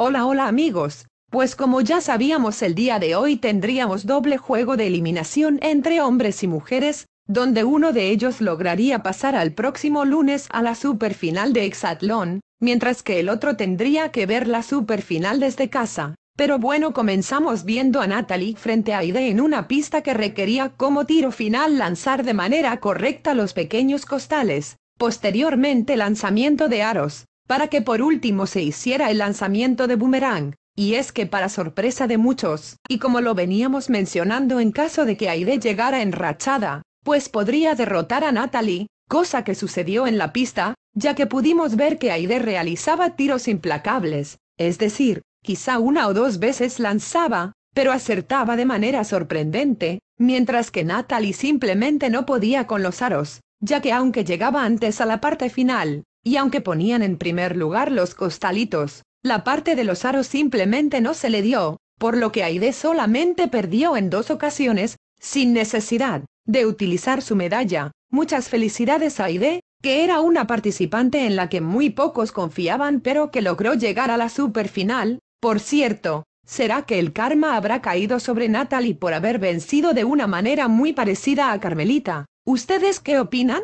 Hola, hola amigos. Pues como ya sabíamos el día de hoy tendríamos doble juego de eliminación entre hombres y mujeres, donde uno de ellos lograría pasar al próximo lunes a la superfinal de Hexatlón, mientras que el otro tendría que ver la superfinal desde casa. Pero bueno, comenzamos viendo a Natalie frente a Aide en una pista que requería como tiro final lanzar de manera correcta los pequeños costales, posteriormente lanzamiento de aros, para que por último se hiciera el lanzamiento de Boomerang, y es que para sorpresa de muchos, y como lo veníamos mencionando en caso de que Aide llegara enrachada, pues podría derrotar a Natalie, cosa que sucedió en la pista, ya que pudimos ver que Aide realizaba tiros implacables, es decir, quizá una o dos veces lanzaba, pero acertaba de manera sorprendente, mientras que Natalie simplemente no podía con los aros, ya que aunque llegaba antes a la parte final, y aunque ponían en primer lugar los costalitos, la parte de los aros simplemente no se le dio, por lo que Aide solamente perdió en dos ocasiones, sin necesidad de utilizar su medalla. Muchas felicidades a Aide, que era una participante en la que muy pocos confiaban pero que logró llegar a la superfinal. Por cierto, ¿será que el karma habrá caído sobre Natalie por haber vencido de una manera muy parecida a Carmelita? ¿Ustedes qué opinan?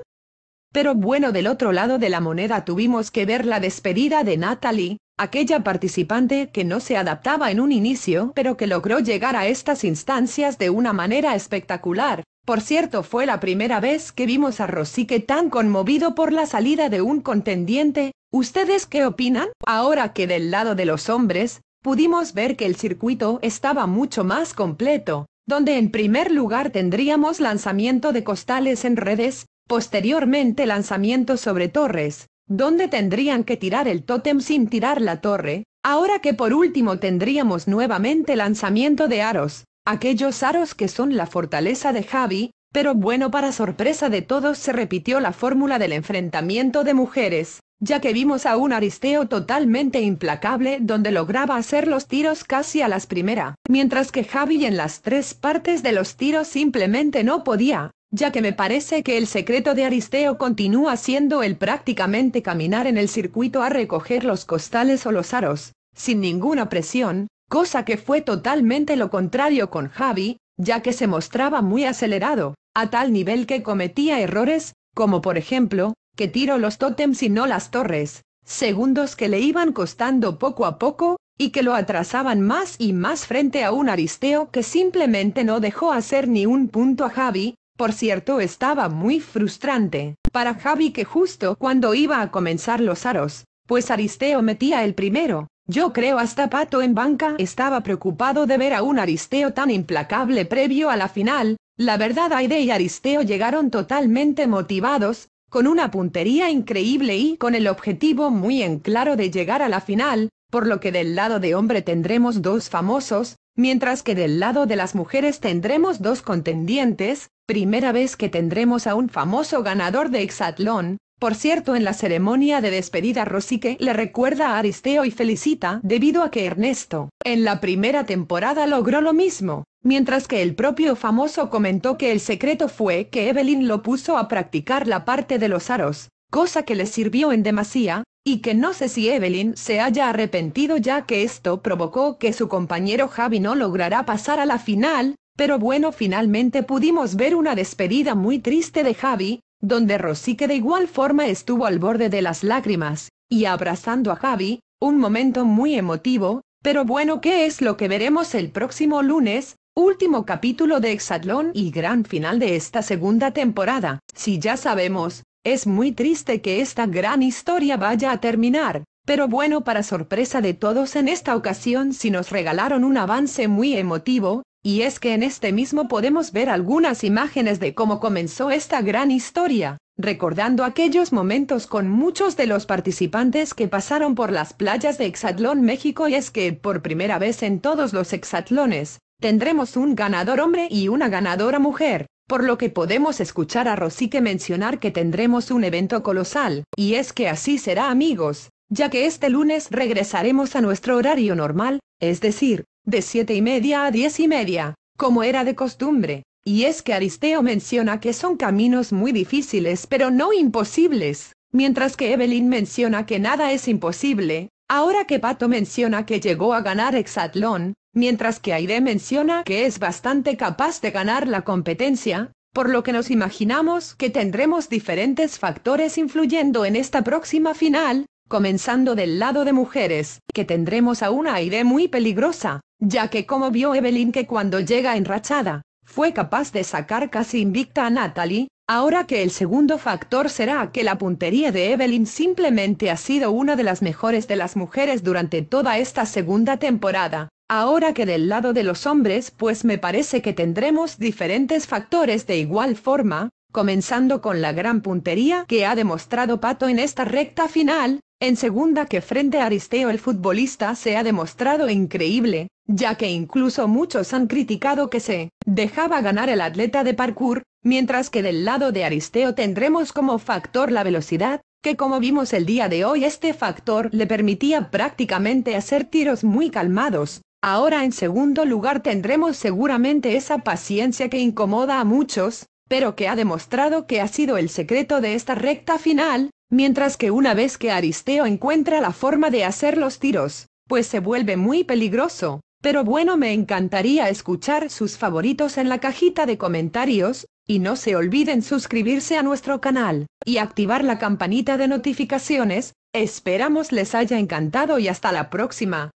Pero bueno, del otro lado de la moneda tuvimos que ver la despedida de Natalie, aquella participante que no se adaptaba en un inicio, pero que logró llegar a estas instancias de una manera espectacular. Por cierto, fue la primera vez que vimos a Rosique tan conmovido por la salida de un contendiente. ¿Ustedes qué opinan? Ahora que del lado de los hombres, pudimos ver que el circuito estaba mucho más completo donde en primer lugar tendríamos lanzamiento de costales en redes, Posteriormente lanzamiento sobre torres, donde tendrían que tirar el tótem sin tirar la torre, ahora que por último tendríamos nuevamente lanzamiento de aros, aquellos aros que son la fortaleza de Javi, pero bueno para sorpresa de todos se repitió la fórmula del enfrentamiento de mujeres, ya que vimos a un Aristeo totalmente implacable donde lograba hacer los tiros casi a las primera, mientras que Javi en las tres partes de los tiros simplemente no podía, ya que me parece que el secreto de Aristeo continúa siendo el prácticamente caminar en el circuito a recoger los costales o los aros, sin ninguna presión, cosa que fue totalmente lo contrario con Javi, ya que se mostraba muy acelerado, a tal nivel que cometía errores, como por ejemplo, que tiró los tótems y no las torres, segundos que le iban costando poco a poco, y que lo atrasaban más y más frente a un Aristeo que simplemente no dejó hacer ni un punto a Javi, por cierto, estaba muy frustrante para Javi que justo cuando iba a comenzar los aros, pues Aristeo metía el primero. Yo creo hasta Pato en banca estaba preocupado de ver a un Aristeo tan implacable previo a la final. La verdad Aide y Aristeo llegaron totalmente motivados, con una puntería increíble y con el objetivo muy en claro de llegar a la final, por lo que del lado de hombre tendremos dos famosos, Mientras que del lado de las mujeres tendremos dos contendientes, primera vez que tendremos a un famoso ganador de hexatlón, por cierto, en la ceremonia de despedida Rosique le recuerda a Aristeo y felicita debido a que Ernesto, en la primera temporada logró lo mismo, mientras que el propio famoso comentó que el secreto fue que Evelyn lo puso a practicar la parte de los aros, cosa que le sirvió en demasía, y que no sé si Evelyn se haya arrepentido ya que esto provocó que su compañero Javi no logrará pasar a la final, pero bueno finalmente pudimos ver una despedida muy triste de Javi, donde que de igual forma estuvo al borde de las lágrimas, y abrazando a Javi, un momento muy emotivo, pero bueno qué es lo que veremos el próximo lunes, último capítulo de Exatlón y gran final de esta segunda temporada, si ya sabemos, es muy triste que esta gran historia vaya a terminar, pero bueno para sorpresa de todos en esta ocasión si nos regalaron un avance muy emotivo, y es que en este mismo podemos ver algunas imágenes de cómo comenzó esta gran historia, recordando aquellos momentos con muchos de los participantes que pasaron por las playas de Exatlón México y es que por primera vez en todos los Exatlones, tendremos un ganador hombre y una ganadora mujer. Por lo que podemos escuchar a Rosique mencionar que tendremos un evento colosal, y es que así será amigos, ya que este lunes regresaremos a nuestro horario normal, es decir, de siete y media a diez y media, como era de costumbre. Y es que Aristeo menciona que son caminos muy difíciles pero no imposibles, mientras que Evelyn menciona que nada es imposible, ahora que Pato menciona que llegó a ganar Exatlón, mientras que Aide menciona que es bastante capaz de ganar la competencia, por lo que nos imaginamos que tendremos diferentes factores influyendo en esta próxima final, comenzando del lado de mujeres, que tendremos a una Aide muy peligrosa, ya que como vio Evelyn que cuando llega enrachada, fue capaz de sacar casi invicta a Natalie, ahora que el segundo factor será que la puntería de Evelyn simplemente ha sido una de las mejores de las mujeres durante toda esta segunda temporada, Ahora que del lado de los hombres pues me parece que tendremos diferentes factores de igual forma, comenzando con la gran puntería que ha demostrado Pato en esta recta final, en segunda que frente a Aristeo el futbolista se ha demostrado increíble, ya que incluso muchos han criticado que se dejaba ganar el atleta de parkour, mientras que del lado de Aristeo tendremos como factor la velocidad, que como vimos el día de hoy este factor le permitía prácticamente hacer tiros muy calmados, Ahora en segundo lugar tendremos seguramente esa paciencia que incomoda a muchos, pero que ha demostrado que ha sido el secreto de esta recta final, mientras que una vez que Aristeo encuentra la forma de hacer los tiros, pues se vuelve muy peligroso. Pero bueno, me encantaría escuchar sus favoritos en la cajita de comentarios, y no se olviden suscribirse a nuestro canal, y activar la campanita de notificaciones, esperamos les haya encantado y hasta la próxima.